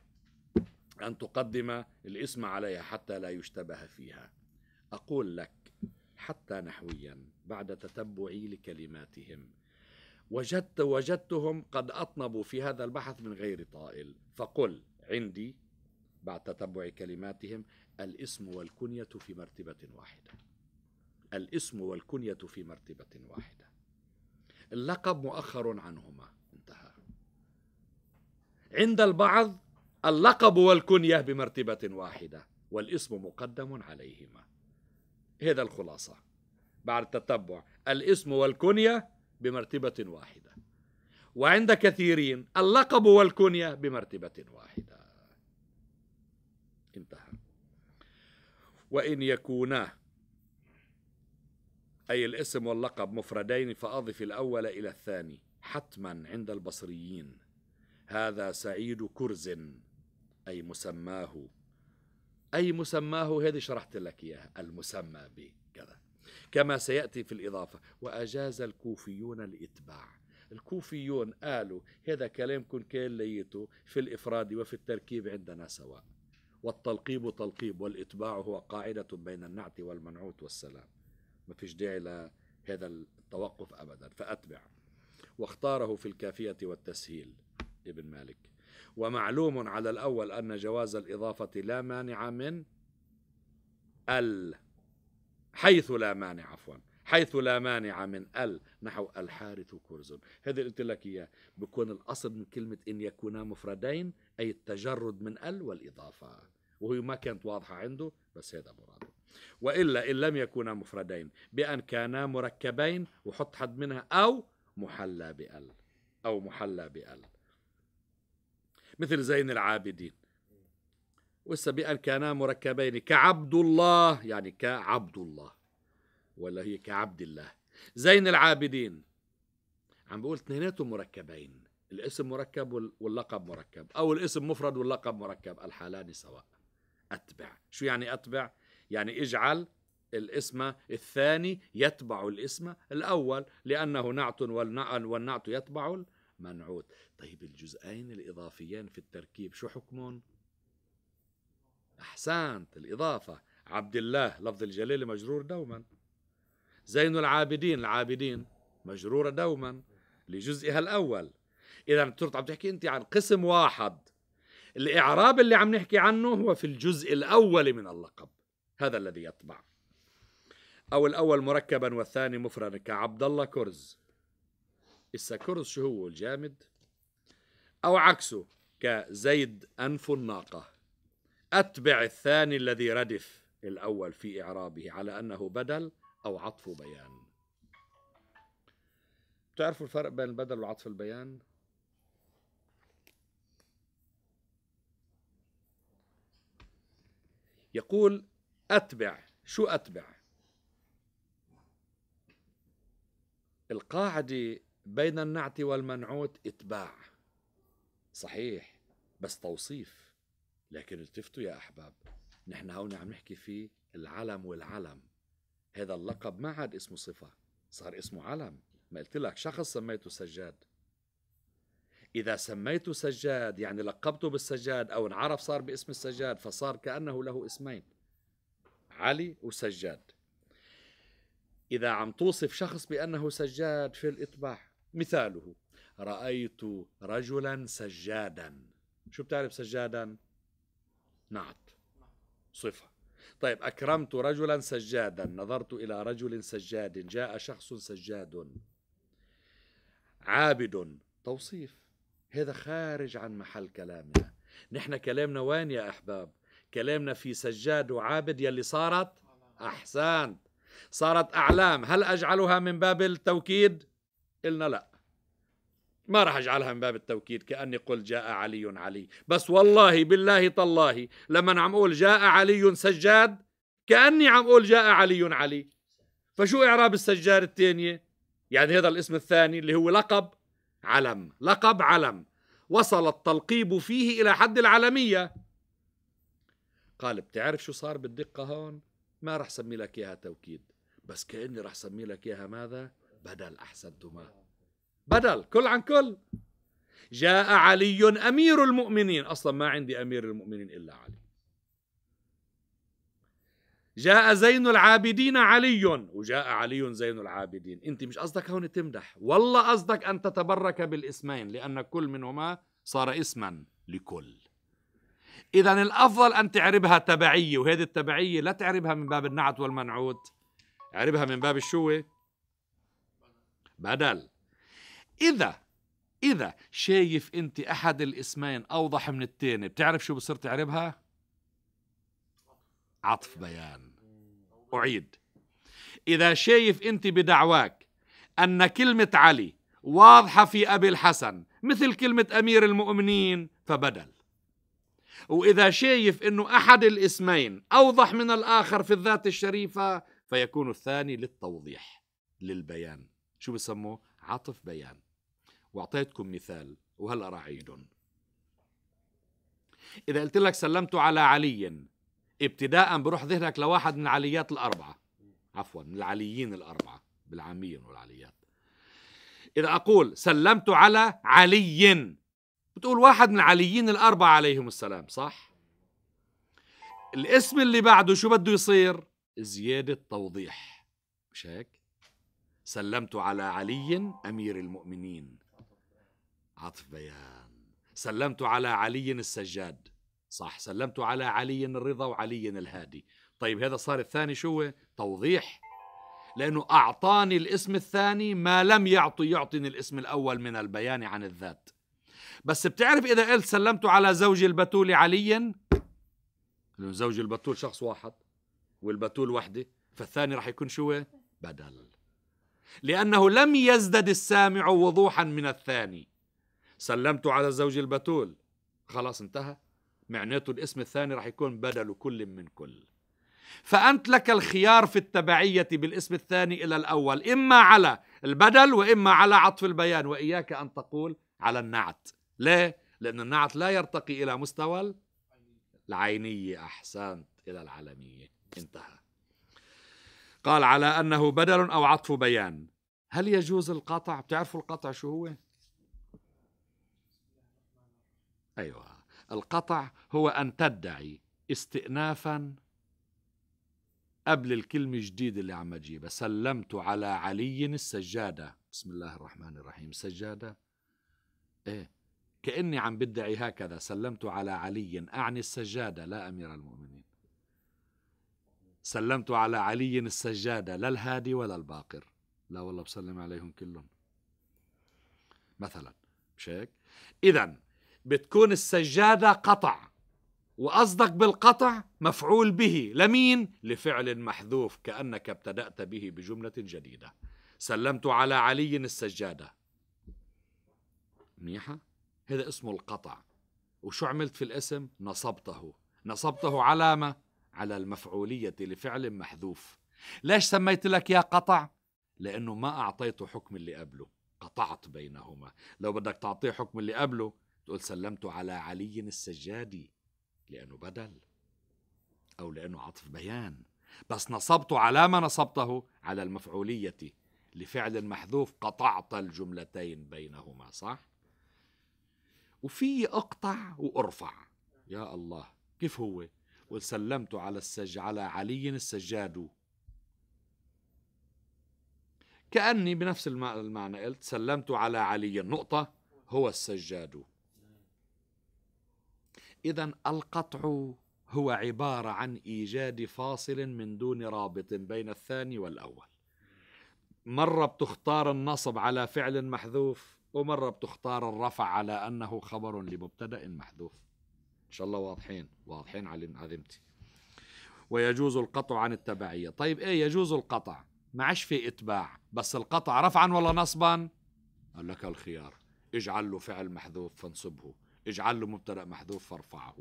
أن تقدم الاسم عليها حتى لا يشتبه فيها أقول لك حتى نحويا بعد تتبعي لكلماتهم وجدت وجدتهم قد أطنبوا في هذا البحث من غير طائل فقل عندي بعد تتبع كلماتهم الاسم والكنية في مرتبة واحدة الاسم والكنية في مرتبة واحدة اللقب مؤخر عنهما انتهى عند البعض اللقب والكنية بمرتبة واحدة والاسم مقدم عليهما هذا الخلاصة بعد التتبع الاسم والكنية بمرتبة واحدة وعند كثيرين اللقب والكنية بمرتبة واحدة انتهى وإن يكونا أي الاسم واللقب مفردين فأضف الأول إلى الثاني حتما عند البصريين هذا سعيد كرز أي مسماه أي مسماه هذه شرحت لك إياها المسمى بكذا كما سيأتي في الإضافة وأجاز الكوفيون الإتباع الكوفيون قالوا هذا كلامكم كان ليته في الإفراد وفي التركيب عندنا سواء والتلقيب تلقيب والإتباع هو قاعدة بين النعت والمنعوت والسلام ما فيش داعي لهذا التوقف أبدا فأتبع واختاره في الكافية والتسهيل ابن مالك ومعلوم على الأول أن جواز الإضافة لا مانع من ال حيث لا مانع عفوا حيث لا مانع من ال نحو الحارث كرز هذا قلت لك اياه بكون الاصل من كلمه ان يكونا مفردين اي التجرد من ال والاضافه وهي ما كانت واضحه عنده بس هذا مراده وإلا إن لم يكونا مفردين بأن كانا مركبين وحط حد منها أو محلى بأل أو محلى بأل مثل زين العابدين وإسا بأن كانا مركبين كعبد الله يعني كعبد الله ولا هي كعبد الله زين العابدين عم بقول اثنيناتهم مركبين الاسم مركب واللقب مركب او الاسم مفرد واللقب مركب الحالان سواء اتبع شو يعني اتبع يعني اجعل الاسم الثاني يتبع الاسم الأول لأنه نعت والنعت يتبع المنعوت طيب الجزئين الإضافيين في التركيب شو حكمهم؟ أحسنت الإضافة عبد الله لفظ الجليل مجرور دوما زين العابدين العابدين مجرورة دوما لجزئها الأول إذا صرت عم تحكي أنت عن قسم واحد الإعراب اللي عم نحكي عنه هو في الجزء الأول من اللقب هذا الذي يطبع أو الأول مركبا والثاني مفردا كعبد الله كرز إسا كرز شو هو الجامد أو عكسه كزيد أنف الناقة أتبع الثاني الذي ردف الأول في إعرابه على أنه بدل أو عطف بيان تعرفوا الفرق بين البدل وعطف البيان يقول أتبع شو أتبع القاعدة بين النعت والمنعوت إتباع صحيح بس توصيف لكن التفتوا يا أحباب نحن هون عم نحكي في العلم والعلم هذا اللقب ما عاد اسمه صفة صار اسمه علم ما قلت لك شخص سميته سجاد إذا سميته سجاد يعني لقبته بالسجاد أو انعرف صار باسم السجاد فصار كأنه له اسمين علي وسجاد إذا عم توصف شخص بأنه سجاد في الإطباع مثاله رأيت رجلا سجادا شو بتعرف سجادا؟ نعت صفة طيب أكرمت رجلا سجادا نظرت إلى رجل سجاد جاء شخص سجاد عابد توصيف هذا خارج عن محل كلامنا نحن كلامنا وين يا أحباب كلامنا في سجاد وعابد يلي صارت أحسان صارت أعلام هل أجعلها من باب التوكيد قلنا لا ما راح أجعلها من باب التوكيد كأني قل جاء علي علي بس والله بالله تالله لما عم أقول جاء علي سجاد كأني عم أقول جاء علي علي فشو إعراب السجاد الثانية يعني هذا الاسم الثاني اللي هو لقب علم لقب علم وصل التلقيب فيه إلى حد العلمية قال بتعرف شو صار بالدقة هون ما رح سمي لك إياها توكيد بس كأني رح سمي لك إياها ماذا بدل أحسنتما بدل كل عن كل جاء علي أمير المؤمنين أصلا ما عندي أمير المؤمنين إلا علي جاء زين العابدين علي وجاء علي زين العابدين انت مش قصدك هون تمدح والله قصدك ان تتبرك بالاسمين لان كل منهما صار اسما لكل إذا الأفضل أن تعربها تبعية وهذه التبعية لا تعربها من باب النعت والمنعوت اعربها من باب الشوة بدل إذا إذا شايف أنت أحد الاسمين أوضح من التاني بتعرف شو بصير تعربها؟ عطف بيان أعيد إذا شايف أنت بدعواك أن كلمة علي واضحة في أبي الحسن مثل كلمة أمير المؤمنين فبدل واذا شايف انه احد الاسمين اوضح من الاخر في الذات الشريفه فيكون الثاني للتوضيح للبيان شو بسموه عطف بيان واعطيتكم مثال وهلا راح اذا قلت لك سلمت على علي ابتداء بروح ذهنك لواحد من العليات الاربعه عفوا من العليين الاربعه بالعاميه والعليات اذا اقول سلمت على علي بتقول واحد من العليين الأربعة عليهم السلام صح؟ الاسم اللي بعده شو بده يصير؟ زيادة توضيح مش هيك؟ سلمت على علي أمير المؤمنين عطف بيان سلمت على علي السجاد صح سلمت على علي الرضا وعلي الهادي طيب هذا صار الثاني شو توضيح لأنه أعطاني الاسم الثاني ما لم يعطي يعطني الاسم الأول من البيان عن الذات بس بتعرف إذا قلت سلمت على زوجي البتول عليا لأنه زوجي البتول شخص واحد والبتول وحدة فالثاني رح يكون شو إيه؟ بدل لأنه لم يزدد السامع وضوحا من الثاني سلمت على زوجي البتول خلاص انتهى معناته الاسم الثاني رح يكون بدل كل من كل فأنت لك الخيار في التبعية بالاسم الثاني إلى الأول إما على البدل وإما على عطف البيان وإياك أن تقول على النعت ليه؟ لأن النعت لا يرتقي إلى مستوى العينية أحسنت إلى العلمية انتهى قال على أنه بدل أو عطف بيان هل يجوز القطع؟ بتعرفوا القطع شو هو؟ أيوة القطع هو أن تدعي استئنافا قبل الكلمة الجديدة اللي عم أجيبها سلمت على علي السجادة بسم الله الرحمن الرحيم سجادة إيه كأني عم بدعي هكذا سلمت على علي أعني السجادة لا أمير المؤمنين سلمت على علي السجادة لا الهادي ولا الباقر لا والله بسلم عليهم كلهم مثلا مش هيك إذا بتكون السجادة قطع وقصدك بالقطع مفعول به لمين لفعل محذوف كأنك ابتدأت به بجملة جديدة سلمت على علي السجادة منيحة هذا اسمه القطع وشو عملت في الاسم نصبته نصبته علامة على المفعولية لفعل محذوف ليش سميت لك يا قطع لأنه ما أعطيته حكم اللي قبله قطعت بينهما لو بدك تعطيه حكم اللي قبله تقول سلمت على علي السجادي لأنه بدل أو لأنه عطف بيان بس نصبت علامة نصبته على المفعولية لفعل محذوف قطعت الجملتين بينهما صح؟ وفي أقطع وأرفع يا الله كيف هو وسلمت على السج على علي السجاد كأني بنفس المعنى قلت سلمت على علي النقطة هو السجاد إذا القطع هو عبارة عن إيجاد فاصل من دون رابط بين الثاني والأول مرة بتختار النصب على فعل محذوف ومرة بتختار الرفع على أنه خبر لمبتدأ محذوف إن شاء الله واضحين واضحين على عذمتي ويجوز القطع عن التبعية طيب إيه يجوز القطع ما عادش في إتباع بس القطع رفعا ولا نصبا قال لك الخيار اجعل له فعل محذوف فانصبه اجعل له مبتدأ محذوف فارفعه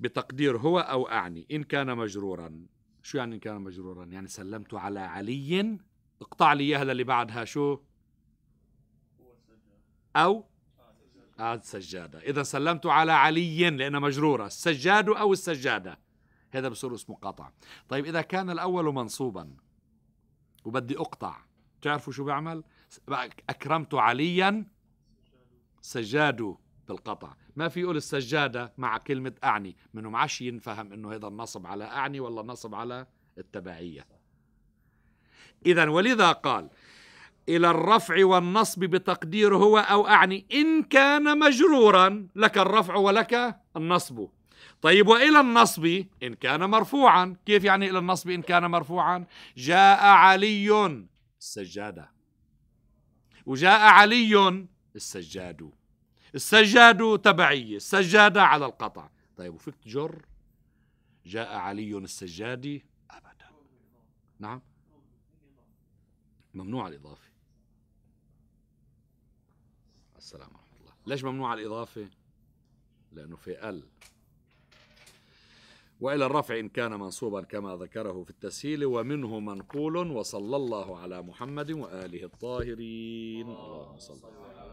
بتقدير هو أو أعني إن كان مجرورا شو يعني إن كان مجرورا يعني سلمت على علي اقطع لي إياها اللي بعدها شو أو سجادة إذا سلمت على علي لأنها مجرورة السجاد أو السجادة هذا بصير اسمه قطع طيب إذا كان الأول منصوبا وبدي أقطع تعرفوا شو بعمل أكرمت عليا سجاد بالقطع ما في يقول السجادة مع كلمة أعني منهم عش ينفهم أنه هذا النصب على أعني ولا النصب على التبعية إذا ولذا قال إلى الرفع والنصب بتقدير هو أو أعني إن كان مجرورا لك الرفع ولك النصب طيب وإلى النصب إن كان مرفوعا كيف يعني إلى النصب إن كان مرفوعا جاء علي السجادة وجاء علي السجاد السجاد تبعي السجادة على القطع طيب وفيك تجر جاء علي السجادي أبدا نعم ممنوع الإضافة السلام ورحمة الله ليش ممنوع الإضافة؟ لأنه في ال وإلى الرفع إن كان منصوبا كما ذكره في التسهيل ومنه منقول وصلى الله على محمد وآله الطاهرين اللهم صل على